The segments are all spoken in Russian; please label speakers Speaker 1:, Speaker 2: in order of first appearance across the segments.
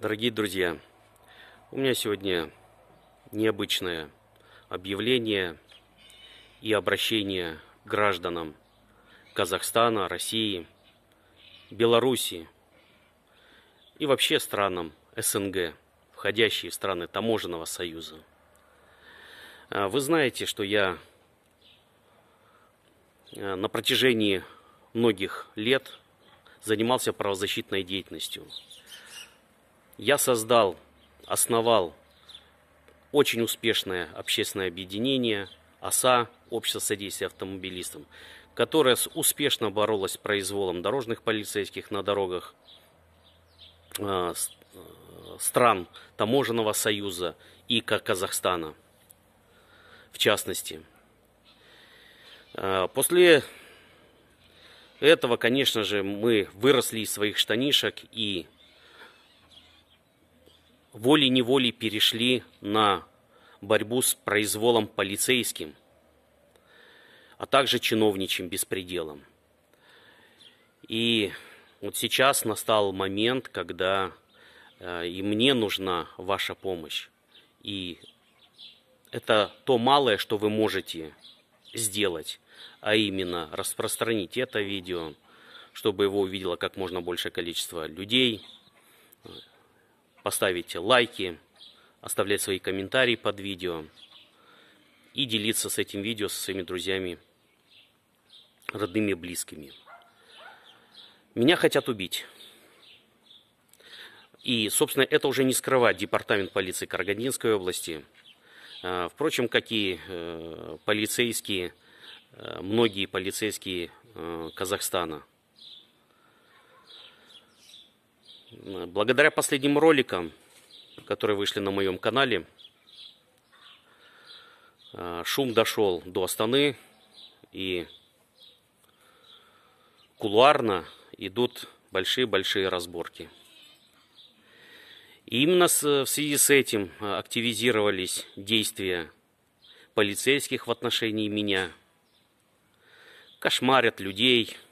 Speaker 1: Дорогие друзья, у меня сегодня необычное объявление и обращение к гражданам Казахстана, России, Беларуси и вообще странам СНГ, входящие в страны Таможенного союза. А, вы знаете, что я а, на протяжении многих лет занимался правозащитной деятельностью. Я создал, основал очень успешное общественное объединение ОСА, Общество содействия автомобилистам, которое успешно боролось с произволом дорожных полицейских на дорогах э, э, стран Таможенного союза и Казахстана, в частности. Э, после этого, конечно же, мы выросли из своих штанишек и волей-неволей перешли на борьбу с произволом полицейским, а также чиновничьим беспределом. И вот сейчас настал момент, когда э, и мне нужна ваша помощь. И это то малое, что вы можете сделать, а именно распространить это видео, чтобы его увидело как можно большее количество людей, поставить лайки, оставлять свои комментарии под видео и делиться с этим видео со своими друзьями, родными близкими. Меня хотят убить. И, собственно, это уже не скрывает департамент полиции Карагандинской области. А, впрочем, какие э, полицейские, э, многие полицейские э, Казахстана – Благодаря последним роликам, которые вышли на моем канале, э, шум дошел до Астаны и кулуарно идут большие-большие разборки. И именно в связи с этим э, активизировались действия полицейских в отношении меня. Кошмарят людей –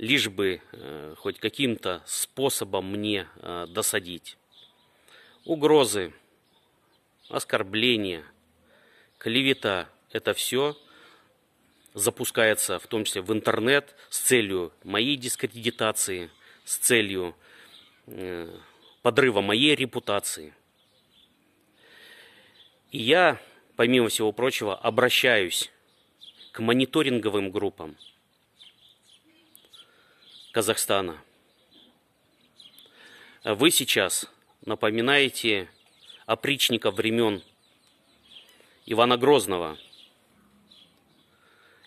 Speaker 1: лишь бы э, хоть каким-то способом мне э, досадить. Угрозы, оскорбления, клевета – это все запускается в том числе в интернет с целью моей дискредитации, с целью э, подрыва моей репутации. И я, помимо всего прочего, обращаюсь к мониторинговым группам – Казахстана. Вы сейчас напоминаете опричника времен Ивана Грозного.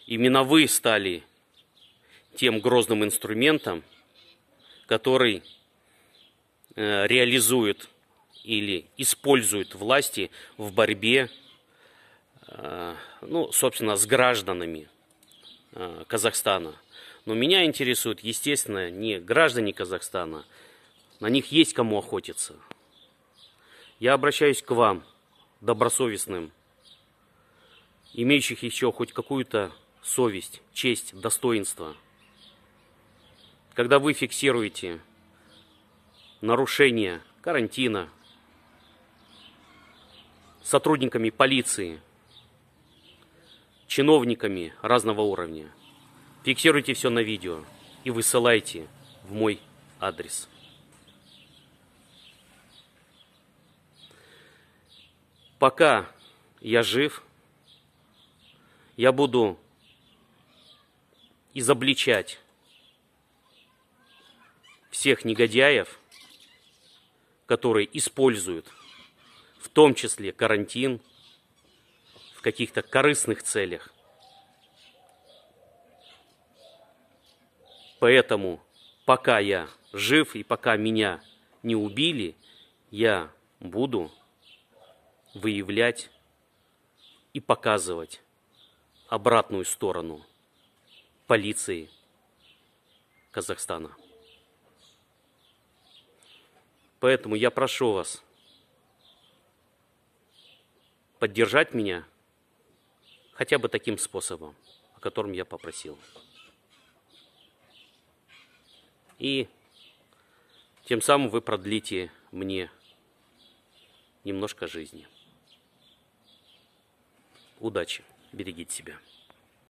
Speaker 1: Именно вы стали тем грозным инструментом, который э, реализует или использует власти в борьбе, э, ну, собственно, с гражданами э, Казахстана. Но меня интересует, естественно, не граждане Казахстана. На них есть кому охотиться. Я обращаюсь к вам, добросовестным, имеющих еще хоть какую-то совесть, честь, достоинство. Когда вы фиксируете нарушение карантина сотрудниками полиции, чиновниками разного уровня – Фиксируйте все на видео и высылайте в мой адрес. Пока я жив, я буду изобличать всех негодяев, которые используют в том числе карантин в каких-то корыстных целях – Поэтому, пока я жив и пока меня не убили, я буду выявлять и показывать обратную сторону полиции Казахстана. Поэтому я прошу вас поддержать меня хотя бы таким способом, о котором я попросил. И тем самым вы продлите мне немножко жизни. Удачи, берегите себя.